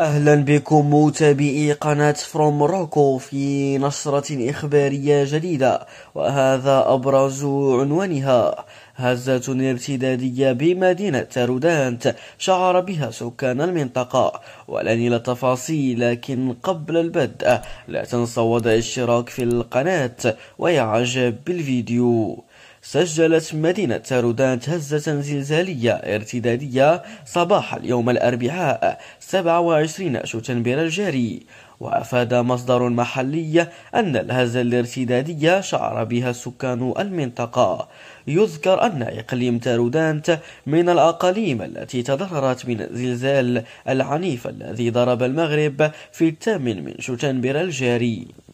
أهلا بكم متابعي قناة فروم روكو في نشرة إخبارية جديدة وهذا أبرز عنوانها هزة ارتدادية بمدينة رودانت شعر بها سكان المنطقة ولن إلى تفاصيل لكن قبل البدء لا تنسوا وضع الاشتراك في القناة وإعجاب بالفيديو سجلت مدينة رودانت هزة زلزالية ارتدادية صباح اليوم الأربعاء 27 شتنبر الجاري وأفاد مصدر محلي أن الهزة الارتدادية شعر بها سكان المنطقة يذكر أن إقليم تارودانت من الأقاليم التي تضررت من الزلزال العنيف الذي ضرب المغرب في الثامن من شتنبر الجاري